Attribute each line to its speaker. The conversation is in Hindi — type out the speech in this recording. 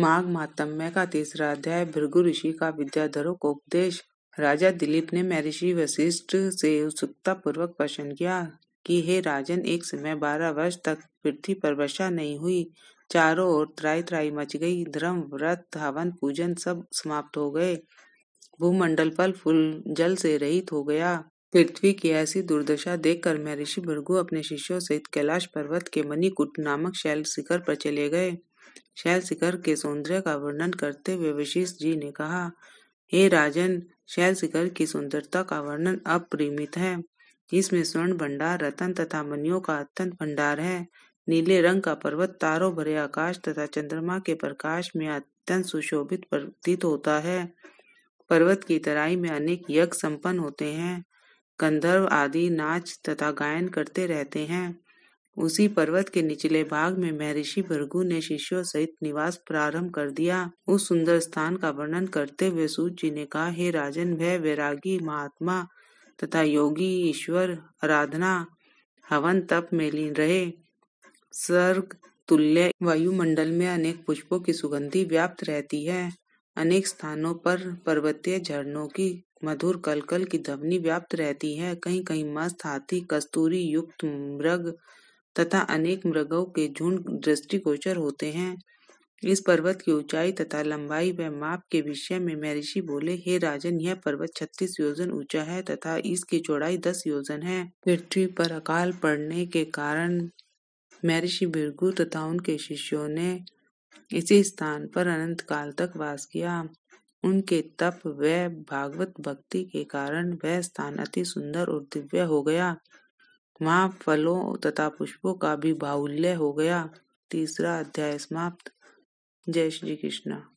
Speaker 1: माघ मातम्य का तीसरा अध्याय भृगु ऋषि का विद्याधरों को उपदेश राजा दिलीप ने महर्षि वशिष्ठ से उत्सुकता पूर्वक प्रश्न किया कि हे राजन एक समय बारह वर्ष तक पृथ्वी पर वर्षा नहीं हुई चारों ओर त्राई त्राई मच गई धर्म व्रत हवन पूजन सब समाप्त हो गए भूमंडल पर फूल जल से रहित हो गया पृथ्वी की ऐसी दुर्दशा देखकर महर्षि भृगु अपने शिष्यों सहित कैलाश पर्वत के मणिकुट नामक शैल शिखर पर चले गए शैल शिखर के सौंदर्य का वर्णन करते हुए वशिष्ठ जी ने कहा हे राजन शैल शिखर की सुंदरता का वर्णन अपरिमित है इसमें स्वर्ण भंडार रतन तथा मनियों का अत्यंत भंडार है नीले रंग का पर्वत तारों भरे आकाश तथा चंद्रमा के प्रकाश में अत्यंत सुशोभित प्रतीत होता है पर्वत की तराई में अनेक यज्ञ संपन्न होते हैं गंधर्व आदि नाच तथा गायन करते रहते हैं उसी पर्वत के निचले भाग में महर्षि भृगु ने शिष्यों सहित निवास प्रारंभ कर दिया उस सुंदर स्थान का वर्णन करते हुए सूत जी ने कहा हे राजन भय वैरागी महात्मा तथा योगी ईश्वर आराधना हवन तप में लीन रहे सर्ग तुल्य वायुमंडल में अनेक पुष्पों की सुगंधि व्याप्त रहती है अनेक स्थानों पर पर्वतीय झरनों की मधुर कलकल की ध्वनि व्याप्त रहती है कहीं कहीं मस्त हाथी कस्तूरी युक्त मृग तथा अनेक मृगों के झुंड दृष्टिगोचर होते हैं इस पर्वत की ऊंचाई तथा लंबाई व माप के विषय में महर्षि बोले हे राजन यह पर्वत छत्तीस योजन ऊंचा है तथा इसकी चौड़ाई दस योजन है पृथ्वी पर अकाल पड़ने के कारण महर्षि भिर्गु तथा उनके शिष्यों ने इसी स्थान पर अनंत काल तक वास किया उनके तप व भागवत भक्ति के कारण वह स्थान अति सुंदर और दिव्य हो गया वहाँ फलों तथा पुष्पों का भी बाहुल्य हो गया तीसरा अध्याय समाप्त जय श्री कृष्णा